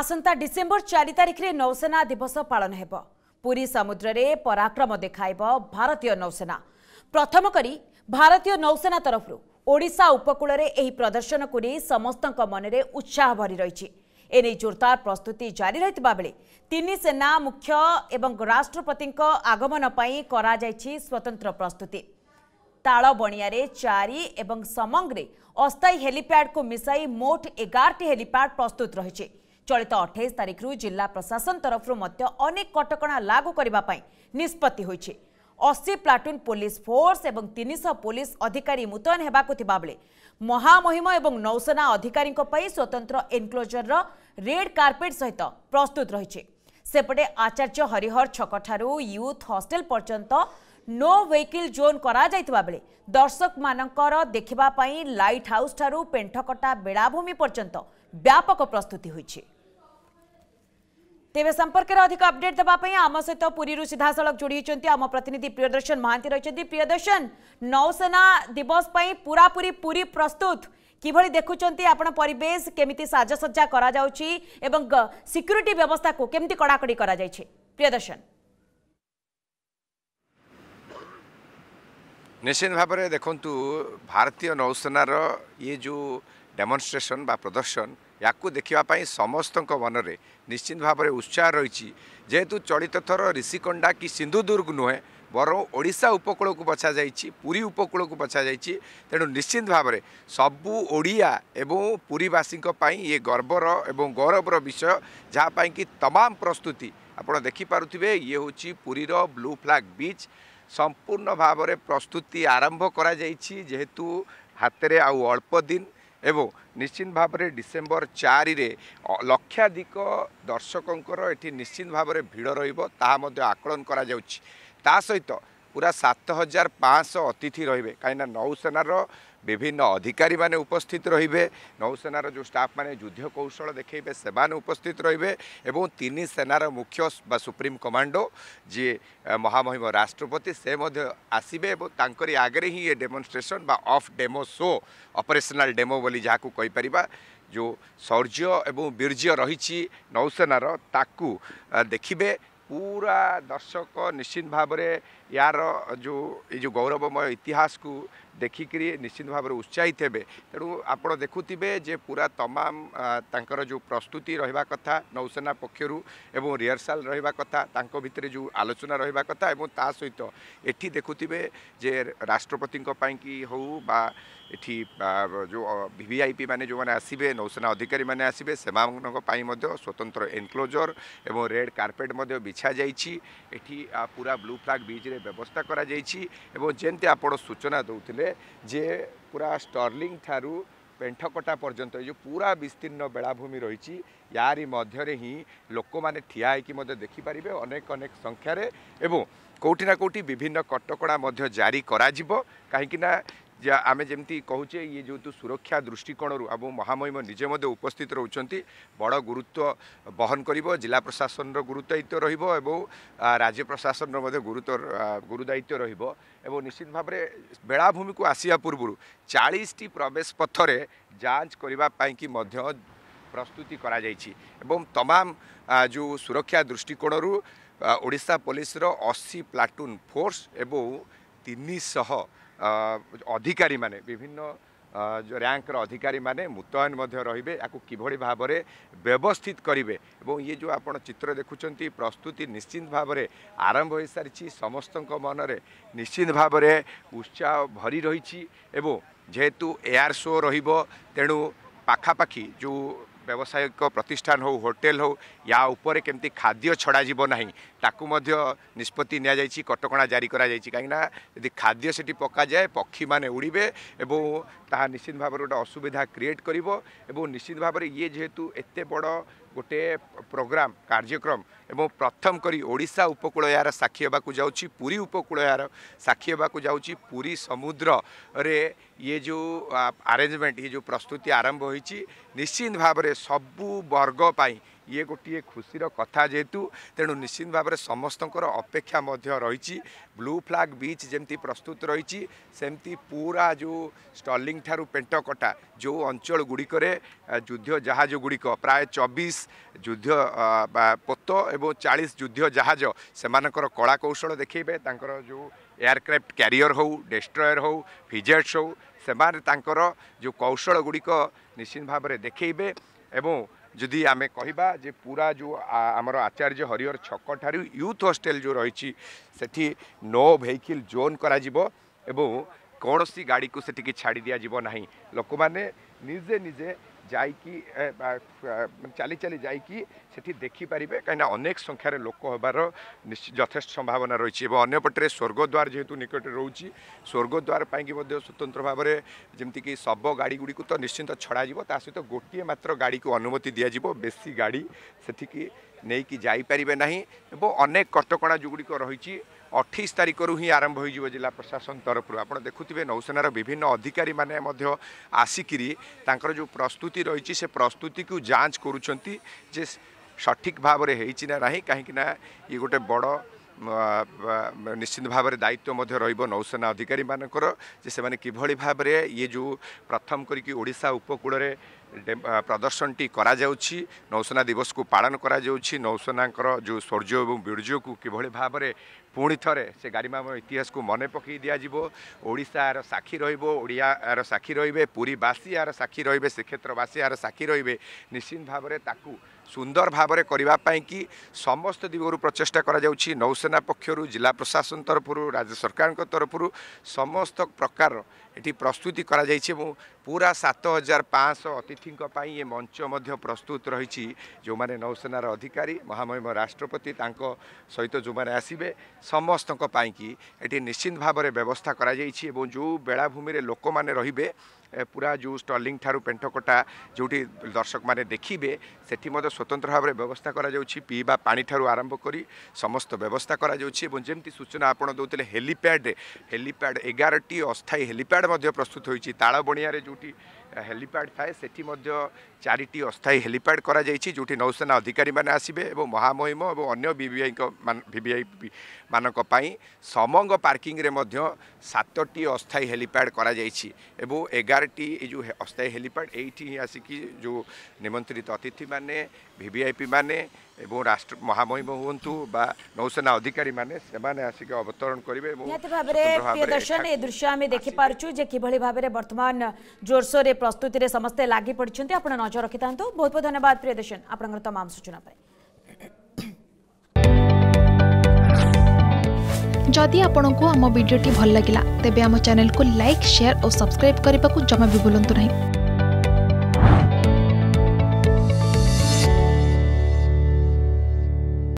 ଆସନ୍ତା ଡିସେମ୍ବର ଚାରି ତାରିଖରେ ନୌସେନା ଦିବସ ପାଳନ ହେବ ପୁରୀ ସମୁଦ୍ରରେ ପରାକ୍ରମ ଦେଖାଇବ ଭାରତୀୟ ନୌସେନା ପ୍ରଥମ କରି ଭାରତୀୟ ନୌସେନା ତରଫରୁ ଓଡ଼ିଶା ଉପକୂଳରେ ଏହି ପ୍ରଦର୍ଶନକୁ ନେଇ ସମସ୍ତଙ୍କ ମନରେ ଉତ୍ସାହ ଭରି ରହିଛି ଏନେଇ ଜୋରଦାର ପ୍ରସ୍ତୁତି ଜାରି ରହିଥିବା ବେଳେ ତିନି ସେନା ମୁଖ୍ୟ ଏବଂ ରାଷ୍ଟ୍ରପତିଙ୍କ ଆଗମନ ପାଇଁ କରାଯାଇଛି ସ୍ୱତନ୍ତ୍ର ପ୍ରସ୍ତୁତି ତାଳବଣିଆରେ ଚାରି ଏବଂ ସମଙ୍ଗରେ ଅସ୍ଥାୟୀ ହେଲିପ୍ୟାଡ୍କୁ ମିଶାଇ ମୋଟ ଏଗାରଟି ହେଲିପ୍ୟାଡ୍ ପ୍ରସ୍ତୁତ ରହିଛି চলিত অঠাইশ তারিখর জেলা প্রশাসন তরফর অনেক কটকা লাগু করা নিষ্পতি হয়েছে অশি প্লাটুন পুলিশ ফোর্স এবং তিনশ পুলিশ অধিকারী মুতয়ন হওয়া মহামহিম এবং নৌসেনা অধিকারী স্বতন্ত্র এনক্লোজর রেড কার্পেট সহ প্রস্তুত রয়েছে সেপটে আচার্য হরিহর ছকঠার ইউথ হস্টেল পর্যন্ত নো ভেহিকল জোন করা বেড়ে দর্শক মানকর দেখা লাইট হাউস ঠার পেঠকটা বেড়াভূমি পর্যন্ত ব্যাপক প্রস্তুতি হয়েছে তেবে সম্পর্কের অধিক আপডেট দেওয়া আম সহ পুরী সিধাসলখ যোড়ি হয়েছেন আম প্রতিনিধি প্রিয়দর্শন মহান্তি রয়েছেন প্রিয়দর্শন নৌসেনা দিবস পুরাপুরি পুরী প্রস্তুত কিভাবে দেখুছেন আপনার পরিবেশ কেমিতি সাজসজ্জা করা যাচ্ছে এবং সিক্যুরিটি ব্যবস্থা কেমতি কড়াকড়ি করা যাই প্রিয়দর্শন নিশ্চিত ভাবে দেখুন ভারতীয় নৌসেনার ইয়ে যে ডেমনস্ট্রেসন বা প্রদর্শন ୟାକୁ ଦେଖିବା ପାଇଁ ସମସ୍ତଙ୍କ ମନରେ ନିଶ୍ଚିନ୍ତ ଭାବରେ ଉତ୍ସାହ ରହିଛି ଯେହେତୁ ଚଳିତ ଥର ଋଷିକଣ୍ଡା କି ସିନ୍ଧୁଦୁର୍ଗ ନୁହେଁ ବରଂ ଓଡ଼ିଶା ଉପକୂଳକୁ ବଛାଯାଇଛି ପୁରୀ ଉପକୂଳକୁ ବଛାଯାଇଛି ତେଣୁ ନିଶ୍ଚିନ୍ତ ଭାବରେ ସବୁ ଓଡ଼ିଆ ଏବଂ ପୁରୀବାସୀଙ୍କ ପାଇଁ ଇଏ ଗର୍ବର ଏବଂ ଗୌରବର ବିଷୟ ଯାହା ପାଇଁକି ତମାମ ପ୍ରସ୍ତୁତି ଆପଣ ଦେଖିପାରୁଥିବେ ଇଏ ହେଉଛି ପୁରୀର ବ୍ଲୁ ଫ୍ଲାଗ୍ ବିଚ୍ ସମ୍ପୂର୍ଣ୍ଣ ଭାବରେ ପ୍ରସ୍ତୁତି ଆରମ୍ଭ କରାଯାଇଛି ଯେହେତୁ ହାତରେ ଆଉ ଅଳ୍ପ ଦିନ ଏବଂ ନିଶ୍ଚିତ ଭାବରେ ଡିସେମ୍ବର ଚାରିରେ ଲକ୍ଷାଧିକ ଦର୍ଶକଙ୍କର ଏଠି ନିଶ୍ଚିତ ଭାବରେ ଭିଡ଼ ରହିବ ତାହା ମଧ୍ୟ ଆକଳନ କରାଯାଉଛି ତା ସହିତ ପୁରା ସାତ ହଜାର ପାଞ୍ଚଶହ ଅତିଥି ରହିବେ କାହିଁକିନା ନୌସେନାର বিভিন্ন অধিকারী মানে উপস্থিত রহবে নৌসেনার যে স্টাফ মানে যুদ্ধ কৌশল দেখবে সে উপস্থিত রহবে এবং তিন সেনার মুখ্য বা সুপ্রিম কমান্ডো যে মহামহিম রাষ্ট্রপতি সে আসবে এবং তাঁর আগরে হি এ ডেমনস্ট্রেসন বা অফ ডেমো শো অপরেসনাল ডেমো বলে যা কইপারা যে শৌর্য এবং বীর্য রয়েছে নৌসেনার তাকু দেখবে পুরা দর্শক নিশ্চিত ভাবে ইয়ার যে এই যে গৌরবময় ইতিহাসকে ଦେଖିକିରି ନିଶ୍ଚିତ ଭାବରେ ଉତ୍ସାହିତ ହେବେ ତେଣୁ ଆପଣ ଦେଖୁଥିବେ ଯେ ପୁରା ତମାମ ତାଙ୍କର ଯେଉଁ ପ୍ରସ୍ତୁତି ରହିବା କଥା ନୌସେନା ପକ୍ଷରୁ ଏବଂ ରିହର୍ସାଲ୍ ରହିବା କଥା ତାଙ୍କ ଭିତରେ ଯେଉଁ ଆଲୋଚନା ରହିବା କଥା ଏବଂ ତା ସହିତ ଏଠି ଦେଖୁଥିବେ ଯେ ରାଷ୍ଟ୍ରପତିଙ୍କ ପାଇଁକି ହେଉ ବା ଏଠି ଯେଉଁ ଭିଭିଆଇପି ମାନେ ଯେଉଁମାନେ ଆସିବେ ନୌସେନା ଅଧିକାରୀମାନେ ଆସିବେ ସେମାନଙ୍କ ପାଇଁ ମଧ୍ୟ ସ୍ୱତନ୍ତ୍ର ଏନକ୍ଲୋଜର୍ ଏବଂ ରେଡ଼୍ କାର୍ପେଟ୍ ମଧ୍ୟ ବିଛାଯାଇଛି ଏଠି ପୁରା ବ୍ଲୁ ଫ୍ଲାଗ୍ ବିଚ୍ରେ ବ୍ୟବସ୍ଥା କରାଯାଇଛି ଏବଂ ଯେମିତି ଆପଣ ସୂଚନା ଦେଉଥିଲେ ଥିଲେ ଯେ ପୁରା ଷ୍ଟର୍ଲିଂ ଠାରୁ ପେଣ୍ଠକଟା ପର୍ଯ୍ୟନ୍ତ ଏ ଯେଉଁ ପୁରା ବିସ୍ତୀର୍ଣ୍ଣ ବେଳାଭୂମି ରହିଛି ୟାରି ମଧ୍ୟରେ ହିଁ ଲୋକମାନେ ଠିଆ ହେଇକି ମଧ୍ୟ ଦେଖିପାରିବେ ଅନେକ ଅନେକ ସଂଖ୍ୟାରେ ଏବଂ କେଉଁଠି ନା କେଉଁଠି ବିଭିନ୍ନ କଟକଣା ମଧ୍ୟ ଜାରି କରାଯିବ କାହିଁକିନା ଯା ଆମେ ଯେମିତି କହୁଛେ ଇଏ ଯେହେତୁ ସୁରକ୍ଷା ଦୃଷ୍ଟିକୋଣରୁ ଏବଂ ମହାମହିମ ନିଜେ ମଧ୍ୟ ଉପସ୍ଥିତ ରହୁଛନ୍ତି ବଡ଼ ଗୁରୁତ୍ୱ ବହନ କରିବ ଜିଲ୍ଲା ପ୍ରଶାସନର ଗୁରୁଦାୟିତ୍ୱ ରହିବ ଏବଂ ରାଜ୍ୟ ପ୍ରଶାସନର ମଧ୍ୟ ଗୁରୁତ୍ୱ ଗୁରୁଦାୟିତ୍ୱ ରହିବ ଏବଂ ନିଶ୍ଚିତ ଭାବରେ ବେଳାଭୂମିକୁ ଆସିବା ପୂର୍ବରୁ ଚାଳିଶଟି ପ୍ରବେଶ ପଥରେ ଯାଞ୍ଚ କରିବା ପାଇଁକି ମଧ୍ୟ ପ୍ରସ୍ତୁତି କରାଯାଇଛି ଏବଂ ତମାମ ଯେଉଁ ସୁରକ୍ଷା ଦୃଷ୍ଟିକୋଣରୁ ଓଡ଼ିଶା ପୋଲିସର ଅଶୀ ପ୍ଲାଟୁନ୍ ଫୋର୍ସ ଏବଂ ତିନିଶହ ଅଧିକାରୀମାନେ ବିଭିନ୍ନ ର୍ୟାଙ୍କର ଅଧିକାରୀମାନେ ମୁତୟନ ମଧ୍ୟ ରହିବେ ୟାକୁ କିଭଳି ଭାବରେ ବ୍ୟବସ୍ଥିତ କରିବେ ଏବଂ ଇଏ ଯେଉଁ ଆପଣ ଚିତ୍ର ଦେଖୁଛନ୍ତି ପ୍ରସ୍ତୁତି ନିଶ୍ଚିନ୍ତ ଭାବରେ ଆରମ୍ଭ ହୋଇସାରିଛି ସମସ୍ତଙ୍କ ମନରେ ନିଶ୍ଚିନ୍ତ ଭାବରେ ଉତ୍ସାହ ଭରି ରହିଛି ଏବଂ ଯେହେତୁ ଏୟାର ଶୋ ରହିବ ତେଣୁ ପାଖାପାଖି ଯେଉଁ ବ୍ୟବସାୟିକ ପ୍ରତିଷ୍ଠାନ ହେଉ ହୋଟେଲ ହେଉ ୟା ଉପରେ କେମିତି ଖାଦ୍ୟ ଛଡ଼ାଯିବ ନାହିଁ ତାକୁ ମଧ୍ୟ ନିଷ୍ପତ୍ତି ନିଆଯାଇଛି କଟକଣା ଜାରି କରାଯାଇଛି କାହିଁକିନା ଯଦି ଖାଦ୍ୟ ସେଠି ପକାଯାଏ ପକ୍ଷୀମାନେ ଉଡ଼ିବେ ଏବଂ ତାହା ନିଶ୍ଚିତ ଭାବରେ ଗୋଟେ ଅସୁବିଧା କ୍ରିଏଟ୍ କରିବ ଏବଂ ନିଶ୍ଚିତ ଭାବରେ ଇଏ ଯେହେତୁ ଏତେ ବଡ଼ ଗୋଟିଏ ପ୍ରୋଗ୍ରାମ୍ କାର୍ଯ୍ୟକ୍ରମ ଏବଂ ପ୍ରଥମ କରି ଓଡ଼ିଶା ଉପକୂଳ ଏହାର ସାକ୍ଷୀ ହେବାକୁ ଯାଉଛି ପୁରୀ ଉପକୂଳ ଏହାର ସାକ୍ଷୀ ହେବାକୁ ଯାଉଛି ପୁରୀ ସମୁଦ୍ରରେ ଇଏ ଯେଉଁ ଆରେଞ୍ଜମେଣ୍ଟ ଇଏ ଯେଉଁ ପ୍ରସ୍ତୁତି ଆରମ୍ଭ ହୋଇଛି ନିଶ୍ଚିନ୍ତ ଭାବରେ ସବୁ ବର୍ଗ ପାଇଁ ଇଏ ଗୋଟିଏ ଖୁସିର କଥା ଯେହେତୁ ତେଣୁ ନିଶ୍ଚିତ ଭାବରେ ସମସ୍ତଙ୍କର ଅପେକ୍ଷା ମଧ୍ୟ ରହିଛି ବ୍ଲୁ ଫ୍ଲାଗ୍ ବିଚ୍ ଯେମିତି ପ୍ରସ୍ତୁତ ରହିଛି ସେମିତି ପୁରା ଯେଉଁ ଷ୍ଟଲିଂ ଠାରୁ ପେଣ୍ଟକଟା ଯେଉଁ ଅଞ୍ଚଳ ଗୁଡ଼ିକରେ ଯୁଦ୍ଧ ଜାହାଜ ଗୁଡ଼ିକ ପ୍ରାୟ ଚବିଶ ଯୁଦ୍ଧ ପୋତ ଏବଂ ଚାଳିଶ ଯୁଦ୍ଧ ଜାହାଜ ସେମାନଙ୍କର କଳାକୌଶଳ ଦେଖେଇବେ ତାଙ୍କର ଯେଉଁ ଏୟାରକ୍ରାଫ୍ଟ କ୍ୟାରିୟର ହେଉ ଡେଷ୍ଟ୍ରୟର ହେଉ ଫିଜେଟ୍ସ ହେଉ ସେମାନେ ତାଙ୍କର ଯେଉଁ କୌଶଳ ଗୁଡ଼ିକ ନିଶ୍ଚିତ ଭାବରେ ଦେଖେଇବେ ଏବଂ যদি ଆମେ କହିବା ଯେ ପୁରା ଯେଉଁ ଆମର ଆଚାର୍ଯ୍ୟ ହରିହର ଛକଠାରୁ ୟୁଥ୍ ହଷ୍ଟେଲ ଯେଉଁ ରହିଛି ସେଠି ନୋ ଭେହିକିଲ୍ ଜୋନ୍ କରାଯିବ ଏବଂ କୌଣସି ଗାଡ଼ିକୁ ସେଠିକି ଛାଡ଼ି ଦିଆଯିବ ନାହିଁ ଲୋକମାନେ ନିଜେ ନିଜେ ଯାଇକି ଚାଲି ଚାଲି ଯାଇକି ସେଠି ଦେଖିପାରିବେ କାହିଁକିନା ଅନେକ ସଂଖ୍ୟାରେ ଲୋକ ହେବାର ଯଥେଷ୍ଟ ସମ୍ଭାବନା ରହିଛି ଏବଂ ଅନ୍ୟପଟେ ସ୍ୱର୍ଗଦ୍ୱାର ଯେହେତୁ ନିକଟରେ ରହୁଛି ସ୍ୱର୍ଗଦ୍ୱାର ପାଇଁକି ମଧ୍ୟ ସ୍ୱତନ୍ତ୍ର ଭାବରେ ଯେମିତିକି ଶବ ଗାଡ଼ିଗୁଡ଼ିକୁ ତ ନିଶ୍ଚିନ୍ତ ଛଡ଼ାଯିବ ତା ସହିତ ଗୋଟିଏ ମାତ୍ର ଗାଡ଼ିକୁ ଅନୁମତି ଦିଆଯିବ ବେଶୀ ଗାଡ଼ି ସେଠିକି ନେଇକି ଯାଇପାରିବେ ନାହିଁ ଏବଂ ଅନେକ କଟକଣା ଯେଉଁଗୁଡ଼ିକ ରହିଛି ଅଠେଇଶ ତାରିଖରୁ ହିଁ ଆରମ୍ଭ ହୋଇଯିବ ଜିଲ୍ଲା ପ୍ରଶାସନ ତରଫରୁ ଆପଣ ଦେଖୁଥିବେ ନୌସେନାର ବିଭିନ୍ନ ଅଧିକାରୀମାନେ ମଧ୍ୟ ଆସିକିରି ତାଙ୍କର ଯେଉଁ ପ୍ରସ୍ତୁତି ରହିଛି ସେ ପ୍ରସ୍ତୁତିକୁ ଯାଞ୍ଚ କରୁଛନ୍ତି ଯେ ସଠିକ୍ ଭାବରେ ହେଇଛି ନା ନାହିଁ କାହିଁକିନା ଇଏ ଗୋଟେ ବଡ଼ ନିଶ୍ଚିନ୍ତ ଭାବରେ ଦାୟିତ୍ୱ ମଧ୍ୟ ରହିବ ନୌସେନା ଅଧିକାରୀମାନଙ୍କର ଯେ ସେମାନେ କିଭଳି ଭାବରେ ଇଏ ଯେଉଁ ପ୍ରଥମ କରିକି ଓଡ଼ିଶା ଉପକୂଳରେ ପ୍ରଦର୍ଶନଟି କରାଯାଉଛି ନୌସେନା ଦିବସକୁ ପାଳନ କରାଯାଉଛି ନୌସେନାଙ୍କର ଯେଉଁ ସୌର୍ଯ୍ୟ ଏବଂ ବୀର୍ଯ୍ୟକୁ କିଭଳି ଭାବରେ ପୁଣି ଥରେ ସେ ଗାରିମାମ ଇତିହାସକୁ ମନେ ପକାଇ ଦିଆଯିବ ଓଡ଼ିଶାର ସାକ୍ଷୀ ରହିବ ଓଡ଼ିଆର ସାକ୍ଷୀ ରହିବେ ପୁରୀବାସୀ ଏହାର ସାକ୍ଷୀ ରହିବେ ଶ୍ରୀକ୍ଷେତ୍ରବାସୀ ଏହାର ସାକ୍ଷୀ ରହିବେ ନିଶ୍ଚିନ୍ତ ଭାବରେ ତାକୁ ସୁନ୍ଦର ଭାବରେ କରିବା ପାଇଁକି ସମସ୍ତ ଦିଗରୁ ପ୍ରଚେଷ୍ଟା କରାଯାଉଛି ନୌସେନା ପକ୍ଷରୁ ଜିଲ୍ଲା ପ୍ରଶାସନ ତରଫରୁ ରାଜ୍ୟ ସରକାରଙ୍କ ତରଫରୁ ସମସ୍ତ ପ୍ରକାରର এটি প্রস্তুতি করা যাইছে এবং পুরা সাত হাজার পাঁচশো অতিথিঙ্ক এ মঞ্চ মধ্যে প্রস্তুত রয়েছে যে নৌসেনার অধিকারী মহামহিম রাষ্ট্রপতি তাঙ্ক সহিত যে আসবে সমস্ত এটি নিশ্চিত ভাবে ব্যবস্থা করা যাইছে এবং যে বেড়াভূমি মানে রহবে ପୁରା ଯେଉଁ ଷ୍ଟଲିଂ ଠାରୁ ପେଣ୍ଠକଟା ଯେଉଁଠି ଦର୍ଶକମାନେ ଦେଖିବେ ସେଠି ମଧ୍ୟ ସ୍ୱତନ୍ତ୍ର ଭାବରେ ବ୍ୟବସ୍ଥା କରାଯାଉଛି ପିଇବା ପାଣିଠାରୁ ଆରମ୍ଭ କରି ସମସ୍ତ ବ୍ୟବସ୍ଥା କରାଯାଉଛି ଏବଂ ଯେମିତି ସୂଚନା ଆପଣ ଦେଉଥିଲେ ହେଲିପ୍ୟାଡ଼ରେ ହେଲିପ୍ୟାଡ଼ ଏଗାରଟି ଅସ୍ଥାୟୀ ହେଲିପ୍ୟାଡ଼ ମଧ୍ୟ ପ୍ରସ୍ତୁତ ହୋଇଛି ତାଳବଣିଆରେ ଯେଉଁଠି হেলিপ্যাড ଥାଏ ସେଠି ମଧ୍ୟ ଚାରିଟି ଅସ୍ଥାୟୀ ହେଲିପ୍ୟାଡ୍ କରାଯାଇଛି ଯେଉଁଠି ନୌସେନା ଅଧିକାରୀମାନେ ଆସିବେ ଏବଂ ମହାମହିମ ଏବଂ ଅନ୍ୟ ଭିଭିଆଇଙ୍କ ଭିଭିଆଇପି ମାନଙ୍କ ପାଇଁ ସମଙ୍ଗ ପାର୍କିଂରେ ମଧ୍ୟ ସାତଟି ଅସ୍ଥାୟୀ ହେଲିପ୍ୟାଡ୍ କରାଯାଇଛି ଏବଂ ଏଗାରଟି ଏ ଯେଉଁ ଅସ୍ଥାୟୀ ହେଲିପ୍ୟାଡ୍ ଏଇଠି ହିଁ ଆସିକି ଯେଉଁ ନିମନ୍ତ୍ରିତ ଅତିଥିମାନେ ଭିଭିଆଇପି ମାନେ এবং রাষ্ট্র মহামহিম হুঁতু বা নৌসেনা অধিকারী মানে সেমানে আসিকি অবতরণ করবে নিহতি ভাবে প্রিয় দর্শন এই দৃশ্য আমি দেখিপারছু যে কিভাবে ভাবে বর্তমান জোরসোরে প্রস্তুতিরে সমস্তে লাগি পড়ছেন আপনার নজর রক্ষি থাকতু বহুত বহুত ধন্যবাদ প্রিয় দর্শন আপনার তমাম সূচনা পাই जदि आपण को आम भिडी भल लगा तेब आम चेल्क लाइक सेयार और सब्सक्राइब करने को जमा भी बुलां नहीं